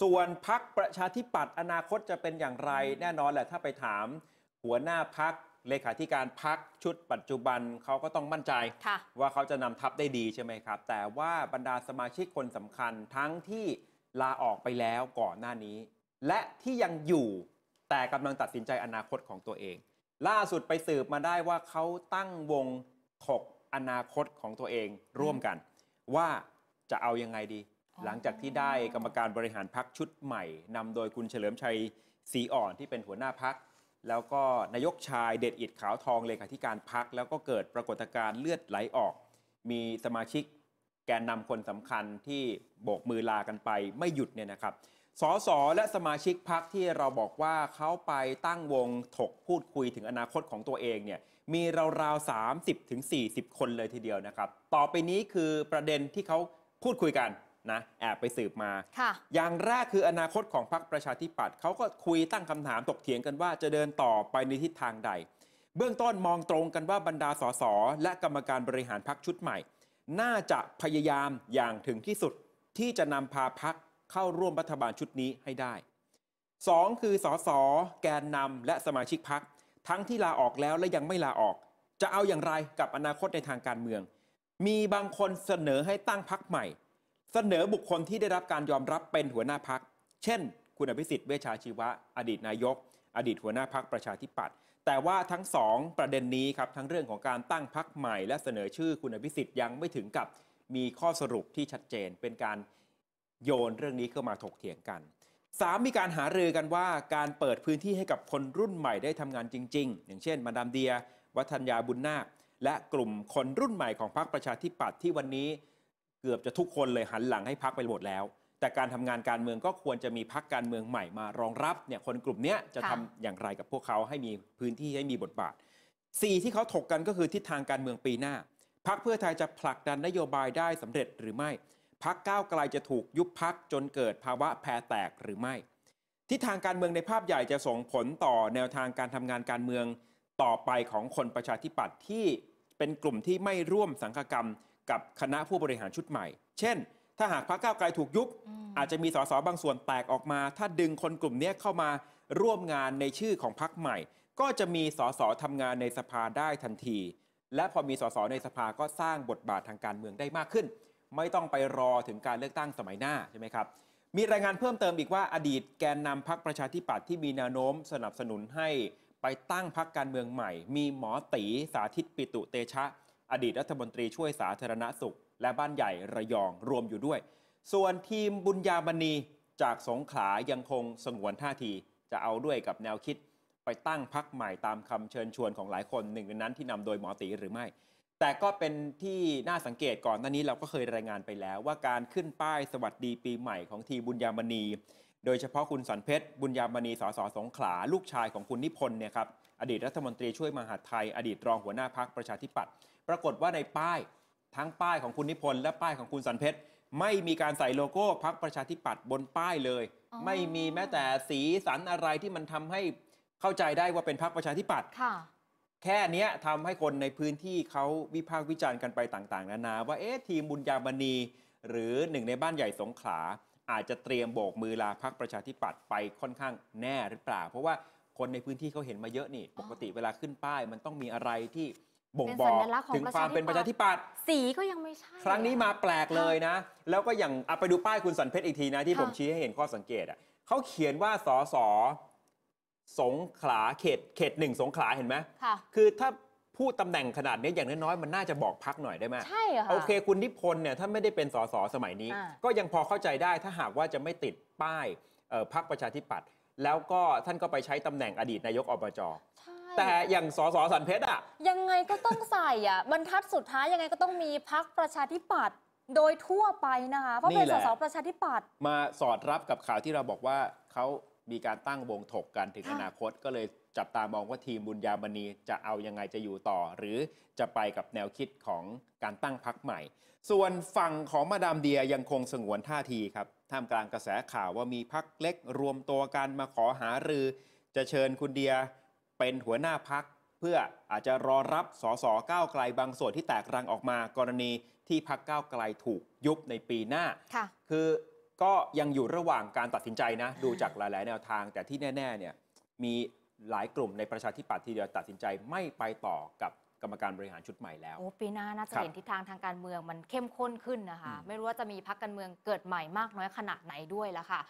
ส่วนพักประชาธิปัตย์อนาคตจะเป็นอย่างไร แน่นอนแหละถ้าไปถาม หัวหน้าพักเลขาธิการพักชุดปัจจุบันเขาก็ต้องมั่นใจว่าเขาจะนำทัพได้ดีใช่ไหมครับ แต่ว่าบรรดาสมาชิกคนสำคัญ ทั้งที่ลาออกไปแล้วก่อนหน้านี้ และที่ยังอยู่แต่กำลังตัดสินใจอนาคตของตัวเอง ล่าสุดไปสืบมาได้ว่าเขาตั้งวงถกอนาคตของตัวเองร่วมกันว่าจะเอายังไงดีหลังจากที่ได้กรรมการบริหารพักชุดใหม่ นำโดยคุณเฉลิมชัยสีอ่อนที่เป็นหัวหน้าพักแล้วก็นายกชายเด็ดอิดขาวทองเลขาธิการพักแล้วก็เกิดปรากฏการณ์เลือดไหลออก มีสมาชิกแกนนำคนสำคัญที่โบกมือลากันไปไม่หยุดเนี่ยนะครับสอสอและสมาชิกพักที่เราบอกว่าเขาไปตั้งวงถกพูดคุยถึงอนาคตของตัวเองเนี่ยมีราวๆ่สิบคนเลยทีเดียวนะครับ ต่อไปนี้คือประเด็นที่เขาพูดคุยกันนะแอบไปสืบมา อย่างแรกคืออนาคตของพรรคประชาธิปัตย์เขาก็คุยตั้งคำถามตกเถียงกันว่า จะเดินต่อไปในทิศทางใด เบื้องต้นมองตรงกันว่าบรรดาสสและกรรมการบริหารพรรคชุดใหม่ น่าจะพยายามอย่างถึงที่สุด ที่จะนำพาพรรคเข้าร่วมรัฐบาลชุดนี้ให้ได้ 2. คือสสแกนนำและสมาชิกพรรคทั้งที่ลาออกแล้วและยังไม่ลาออก จะเอาอย่างไรกับอนาคตในทางการเมือง มีบางคนเสนอให้ตั้งพรรคใหม่เสนอบุคคลที่ได้รับการยอมรับเป็นหัวหน้าพัก เช่น คุณอภิสิทธิ์ เวชชาชีวะ อดีตนายก อดีตหัวหน้าพักประชาธิปัตย์ แต่ว่าทั้งสองประเด็นนี้ครับ ทั้งเรื่องของการตั้งพักใหม่และเสนอชื่อคุณอภิสิทธิ์ยังไม่ถึงกับมีข้อสรุปที่ชัดเจน เป็นการโยนเรื่องนี้เข้ามาถกเถียงกัน 3. มีการหารือกันว่าการเปิดพื้นที่ให้กับคนรุ่นใหม่ได้ทำงานจริงๆ อย่างเช่น มาดามเดีย วัฒนยาบุญนาคและกลุ่มคนรุ่นใหม่ของพรรคประชาธิปัตย์ที่วันนี้เกือบจะทุกคนเลยหันหลังให้พักไปหมดแล้ว แต่การทำงานการเมืองก็ควรจะมีพักการเมืองใหม่มา รองรับเนี่ยคนกลุ่มนี้จะทำอย่างไรกับพวกเขาให้มีพื้นที่ให้มีบทบาทสี่ที่เขาถกกันก็คือ ทิศทางการเมืองปีหน้า พักเพื่อไทยจะผลักดันนโยบายได้สำเร็จหรือไม่ พักก้าวไกลจะถูกยุบพักจนเกิดภาวะแพรแตกหรือไม่ทิศทางการเมืองในภาพใหญ่จะส่งผลต่อแนวทางการทำงานการเมืองต่อไปของคนประชาธิปัตย์ที่เป็นกลุ่มที่ไม่ร่วมสังคกรรมกับ คณะผู้บริหารชุดใหม่ เช่น ถ้าหากพรรคก้าวไกลถูกยุบอาจจะมีสสบางส่วนแตกออกมา ถ้าดึงคนกลุ่มนี้เข้ามาร่วมงานในชื่อของพรรคใหม่ ก็จะมีสสทำงานในสภาได้ทันที และพอมีสสในสภาก็สร้างบทบาททางการเมืองได้มากขึ้น ไม่ต้องไปรอถึงการเลือกตั้งสมัยหน้าใช่ไหมครับ มีรายงานเพิ่มเติมอีกว่าอดีตแกนนำพักประชาธิปัตย์ที่มีแนวโน้มสนับสนุนให้ไปตั้งพักการเมืองใหม่ มีหมอตีสาธิตปิตุเตชะอดีตรัฐมนตรีช่วยสาธารณสุข และบ้านใหญ่ระยองรวมอยู่ด้วย ส่วนทีมบุญญาบณีจากสงขลายังคงสงวนท่าที จะเอาด้วยกับแนวคิด ไปตั้งพักใหม่ตามคำเชิญชวนของหลายคนหนึ่งในนั้นที่นำโดยหมอตีหรือไม่ แต่ก็เป็นที่น่าสังเกตก่อนหน้านี้เราก็เคยรายงานไปแล้ว ว่าการขึ้นป้ายสวัสดีปีใหม่ของทีมบุญญามณีโดยเฉพาะคุณสันเพชรบุญยามณีสสสงขลาลูกชายของคุณนิพนธ์เนี่ยครับอดีตรัฐมนตรีช่วยมหาไทย อดีตรองหัวหน้าพักประชาธิปัตย์ปรากฏว่าในป้ายทั้งป้ายของคุณนิพนธ์และป้ายของคุณสันเพชรไม่มีการใส่โลโก้พักประชาธิปัตย์บนป้ายเลย ไม่มีแม้แต่สีสันอะไรที่มันทำให้เข้าใจได้ว่าเป็นพักประชาธิปัตย์แค่นี้ทำให้คนในพื้นที่เขาวิพากษ์วิจารณ์กันไปต่างๆ นานา ว่าเอ๊ะทีมบุญญาบณี หรือหนึ่งในบ้านใหญ่สงขลาอาจจะเตรียมโบกมือลาพักประชาธิปัตย์ไปค่อนข้างแน่หรือเปล่า เพราะว่าคนในพื้นที่เขาเห็นมาเยอะนี่ปกติเวลาขึ้นป้าย มันต้องมีอะไรที่บ่งบอกถึงความเป็นประชาธิปัตย์สีก็ยังไม่ใช่ ครั้งนี้มาแปลกเลยนะ แล้วก็อย่างเอาไปดูป้ายคุณสันเพชรอีกทีนะ ที่ผมชี้ให้เห็นข้อสังเกต อ่ะเขาเขียนว่าสสสงขลาเขตเขตหนึ่งสงขลาเห็นไหมคือถ้าพูดตำแหน่งขนาดนี้อย่างน้อยๆมันน่าจะบอกพักหน่อยได้ไหมใช่ค่ะโอเคคุณนิพนธ์เนี่ยถ้าไม่ได้เป็นสสสมัยนี้ ก็ยังพอเข้าใจได้ถ้าหากว่าจะไม่ติดป้ายพักประชาธิปัตย์แล้วก็ท่านก็ไปใช้ตำแหน่งอดีตนายกอบจใช่แต่อย่างสสสันเพชรอะยังไงก็ต้องใส่อะบรรทัดสุดท้ายยังไงก็ต้องมีพักประชาธิปัตย์โดยทั่วไปนะคะเพราะเป็นสสประชาธิปัตย์มาสอดรับกับข่าวที่เราบอกว่าเขามีการตั้งวงถกกันถึงอนาคต ก็เลยจับตามองว่าทีม บุญญาบณีจะเอายังไงจะอยู่ต่อ หรือจะไปกับแนวคิดของการตั้งพักใหม่ ส่วนฝั่งของมาดามเดียยังคงสงวนท่าทีครับท่ามกลางกระแสข่าวว่ามีพักเล็กรวมตัวกันมาขอหารือ จะเชิญคุณเดียเป็นหัวหน้าพักเพื่ออาจจะรอรับสสก้าวไกลบางส่วนที่แตกรังออกมากรณีที่พักก้าวไกลถูกยุบในปีหน้าคือก็ยังอยู่ระหว่างการตัดสินใจนะ ดูจากหลาย ๆแนวทาง แต่ที่แน่ๆเนี่ยมีหลายกลุ่มในประชาธิปัตย์ที่เดียวตัดสินใจไม่ไปต่อกับกรรมการบริหารชุดใหม่แล้ว โอ้ปีหน้าน่าจะเห็นทิศทางทางการเมืองมันเข้มข้นขึ้นนะคะ ไม่รู้ว่าจะมีพักการเมืองเกิดใหม่มากน้อยขนาดไหนด้วยละค่ะ